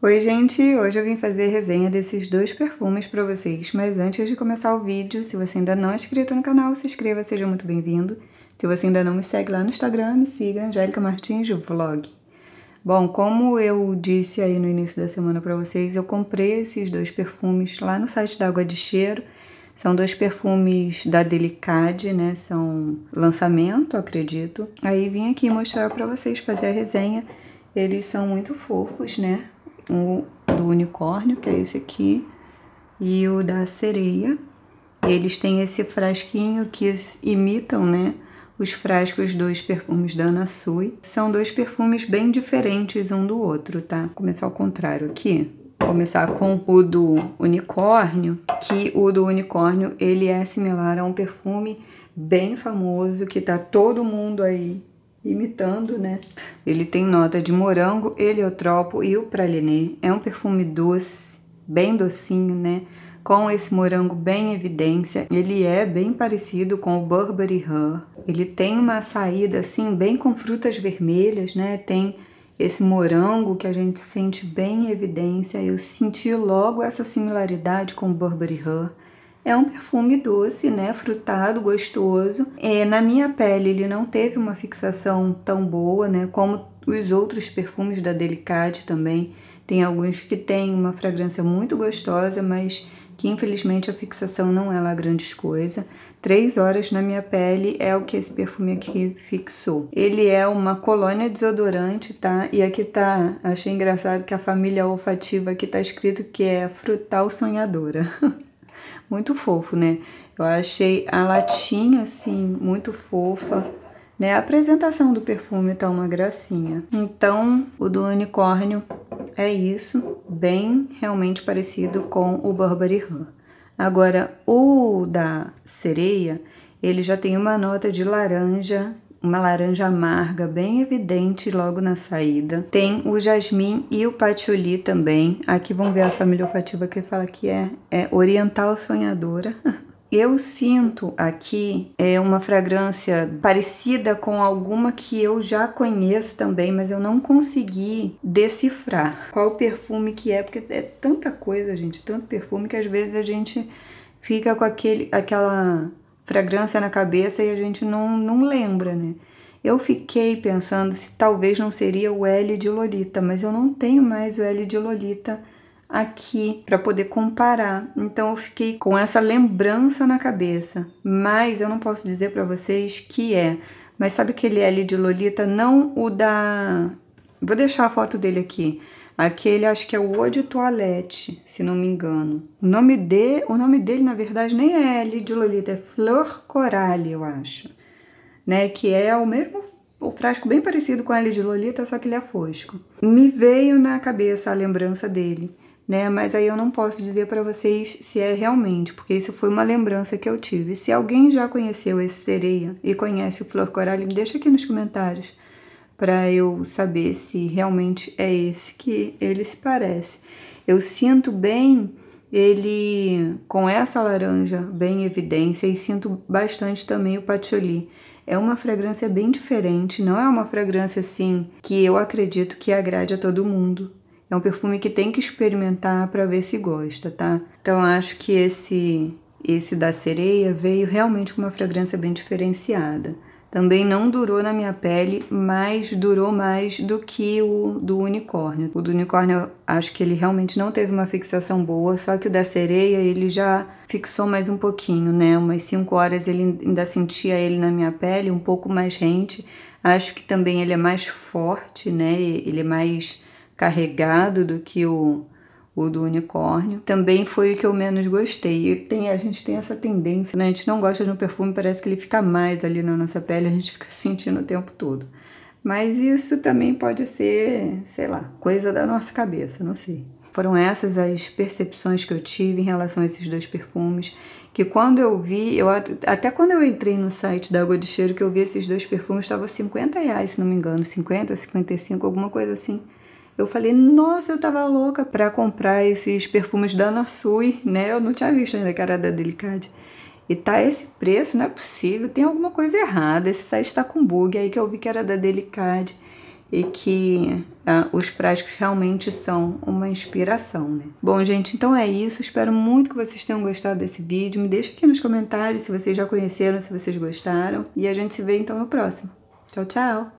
Oi, gente! Hoje eu vim fazer resenha desses dois perfumes para vocês, mas antes de começar o vídeo, se você ainda não é inscrito no canal, se inscreva, seja muito bem-vindo. Se você ainda não me segue lá no Instagram, me siga, Angélica Martins Vlog. Bom, como eu disse aí no início da semana para vocês, eu comprei esses dois perfumes lá no site da Água de Cheiro. São dois perfumes da Delicade, né? São lançamento, acredito. Aí vim aqui mostrar para vocês, fazer a resenha. Eles são muito fofos, né? o do unicórnio, que é esse aqui, e o da sereia. E eles têm esse frasquinho que imitam, né? Os frascos dos perfumes da Ana Sui são dois perfumes bem diferentes um do outro, tá? Vou começar ao contrário aqui começar com o do unicórnio, que o do unicórnio ele é similar a um perfume bem famoso que tá todo mundo aí imitando, né? Ele tem nota de morango, heliotropo e o pralinê. É um perfume doce, bem docinho, né? Com esse morango bem em evidência, ele é bem parecido com o Burberry Her. Ele tem uma saída assim, bem com frutas vermelhas, né? Tem esse morango que a gente sente bem em evidência. Eu senti logo essa similaridade com o Burberry Her. É um perfume doce, né? Frutado, gostoso. É, na minha pele ele não teve uma fixação tão boa, né? Como os outros perfumes da Delicate também. Tem alguns que têm uma fragrância muito gostosa, mas que infelizmente a fixação não é lá grande coisa. Três horas na minha pele é o que esse perfume aqui fixou. Ele é uma colônia desodorante, tá? E aqui tá, achei engraçado que a família olfativa aqui tá escrito que é frutal sonhadora. Muito fofo, né? Eu achei a latinha, assim, muito fofa. Né? A apresentação do perfume tá uma gracinha. Então, o do unicórnio é isso, bem realmente parecido com o Burberry Rum. Agora, o da sereia, ele já tem uma nota de laranja uma laranja amarga bem evidente logo na saída. Tem o jasmim e o patchouli também. Aqui vão ver a família olfativa que fala que é, é oriental sonhadora. Eu sinto aqui é uma fragrância parecida com alguma que eu já conheço também, mas eu não consegui decifrar qual perfume que é, porque é tanta coisa, gente, tanto perfume que às vezes a gente fica com aquele aquela fragrância na cabeça e a gente não, não lembra, né? Eu fiquei pensando se talvez não seria o L de Lolita, mas eu não tenho mais o L de Lolita aqui para poder comparar. Então eu fiquei com essa lembrança na cabeça, mas eu não posso dizer para vocês que é. Mas sabe aquele L de Lolita? Não o da. Vou deixar a foto dele aqui. Aquele acho que é o Eau de Toilette, se não me engano. O nome, de, o nome dele, na verdade, nem é L de Lolita, é Flor Coral, eu acho. Né? Que é o mesmo o frasco bem parecido com L de Lolita, só que ele é fosco. Me veio na cabeça a lembrança dele, né? Mas aí eu não posso dizer para vocês se é realmente, porque isso foi uma lembrança que eu tive. Se alguém já conheceu esse sereia e conhece o Flor me deixa aqui nos comentários para eu saber se realmente é esse que ele se parece. Eu sinto bem ele com essa laranja bem em evidência e sinto bastante também o patchouli. É uma fragrância bem diferente, não é uma fragrância assim que eu acredito que agrade a todo mundo. É um perfume que tem que experimentar para ver se gosta, tá? Então acho que esse esse da sereia veio realmente com uma fragrância bem diferenciada também não durou na minha pele, mas durou mais do que o do unicórnio. O do unicórnio, acho que ele realmente não teve uma fixação boa, só que o da sereia, ele já fixou mais um pouquinho, né? Umas 5 horas ele ainda sentia ele na minha pele, um pouco mais rente. Acho que também ele é mais forte, né? Ele é mais carregado do que o o do unicórnio. Também foi o que eu menos gostei. E tem, a gente tem essa tendência, né? A gente não gosta de um perfume, parece que ele fica mais ali na nossa pele, a gente fica sentindo o tempo todo. Mas isso também pode ser, sei lá, coisa da nossa cabeça, não sei. Foram essas as percepções que eu tive em relação a esses dois perfumes, que quando eu vi, eu, até quando eu entrei no site da Água de Cheiro, que eu vi esses dois perfumes, estava 50 reais, se não me engano, 50, 55, alguma coisa assim eu falei, nossa, eu tava louca pra comprar esses perfumes da Nassui, né? Eu não tinha visto ainda que era da Delicade. E tá esse preço, não é possível, tem alguma coisa errada. Esse site tá com bug. Aí que eu vi que era da Delicade e que ah, os práticos realmente são uma inspiração, né? Bom, gente, então é isso. Espero muito que vocês tenham gostado desse vídeo. Me deixa aqui nos comentários se vocês já conheceram, se vocês gostaram. E a gente se vê então no próximo. Tchau, tchau!